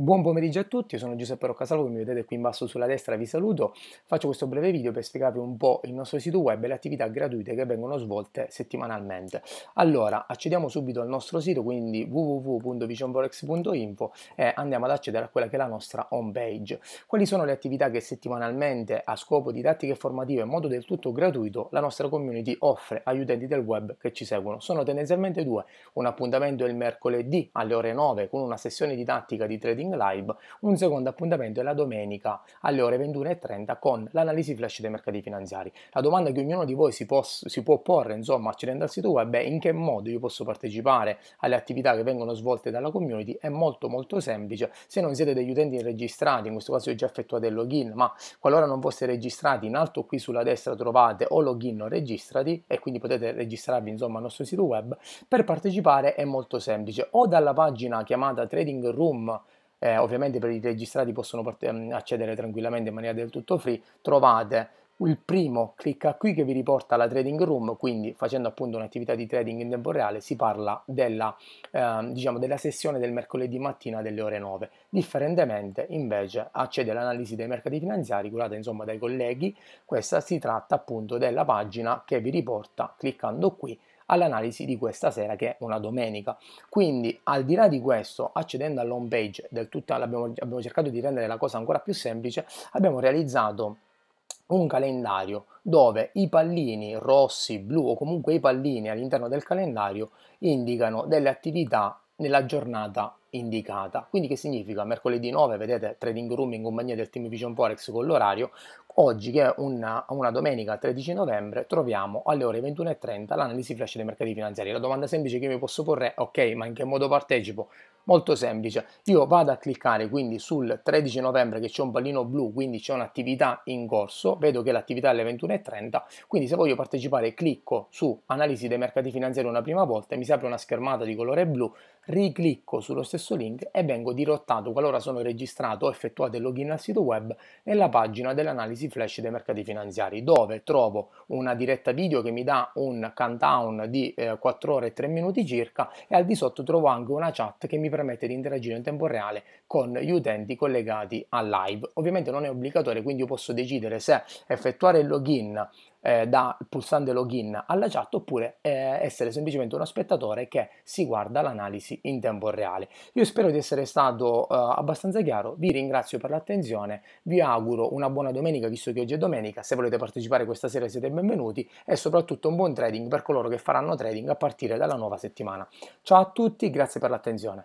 Buon pomeriggio a tutti, sono Giuseppe Roccasalvo, mi vedete qui in basso sulla destra vi saluto. Faccio questo breve video per spiegarvi un po' il nostro sito web e le attività gratuite che vengono svolte settimanalmente. Allora, accediamo subito al nostro sito, quindi www.visionforex.info e andiamo ad accedere a quella che è la nostra home page. Quali sono le attività che settimanalmente, a scopo didattico e formativo e in modo del tutto gratuito, la nostra community offre agli utenti del web che ci seguono? Sono tendenzialmente due, un appuntamento è il mercoledì alle ore 9 con una sessione didattica di trading Coaching Live, un secondo appuntamento è la domenica alle ore 21.30 con l'analisi flash dei mercati finanziari. La domanda che ognuno di voi si può, si può porre, insomma, accedendo al sito web è in che modo io posso partecipare alle attività che vengono svolte dalla community è molto molto semplice. Se non siete degli utenti registrati, in questo caso io già effettuato il login, ma qualora non foste registrati, in alto qui sulla destra trovate o login o registrati e quindi potete registrarvi insomma al nostro sito web. Per partecipare è molto semplice, o dalla pagina chiamata Trading Room eh, ovviamente per i registrati possono parte- ehm, accedere tranquillamente in maniera del tutto free, trovate il primo clicca qui che vi riporta alla trading room, quindi facendo appunto un'attività di trading in tempo reale si parla della, eh, diciamo della sessione del mercoledì mattina delle ore 9. Differentemente invece accede all'analisi dei mercati finanziari curata insomma dai colleghi, questa si tratta appunto della pagina che vi riporta cliccando qui all'analisi di questa sera che è una domenica. Quindi al di là di questo, accedendo all'home page del tutto, abbiamo, abbiamo cercato di rendere la cosa ancora più semplice, abbiamo realizzato un calendario dove i pallini rossi, blu o comunque i pallini all'interno del calendario indicano delle attività nella giornata indicata. Quindi che significa? Mercoledì 9 vedete Trading Room in compagnia del team Vision Forex con l'orario. Oggi che è una, una domenica 13 novembre troviamo alle ore 21.30 l'analisi flash dei mercati finanziari. La domanda semplice che mi posso porre è ok ma in che modo partecipo? Molto semplice, io vado a cliccare quindi sul 13 novembre che c'è un pallino blu, quindi c'è un'attività in corso, vedo che l'attività è alle 21.30, quindi se voglio partecipare clicco su analisi dei mercati finanziari una prima volta e mi si apre una schermata di colore blu, riclicco sullo stesso stesso link e vengo dirottato qualora sono registrato o effettuato il login al sito web nella pagina dell'analisi flash dei mercati finanziari dove trovo una diretta video che mi dà un countdown di eh, 4 ore e 3 minuti circa e al di sotto trovo anche una chat che mi permette di interagire in tempo reale con gli utenti collegati al live. Ovviamente non è obbligatorio, quindi io posso decidere se effettuare il login eh, dal pulsante login alla chat oppure eh, essere semplicemente uno spettatore che si guarda l'analisi in tempo reale. Io spero di essere stato eh, abbastanza chiaro, vi ringrazio per l'attenzione, vi auguro una buona domenica visto che oggi è domenica, se volete partecipare questa sera siete benvenuti e soprattutto un buon trading per coloro che faranno trading a partire dalla nuova settimana. Ciao a tutti, grazie per l'attenzione.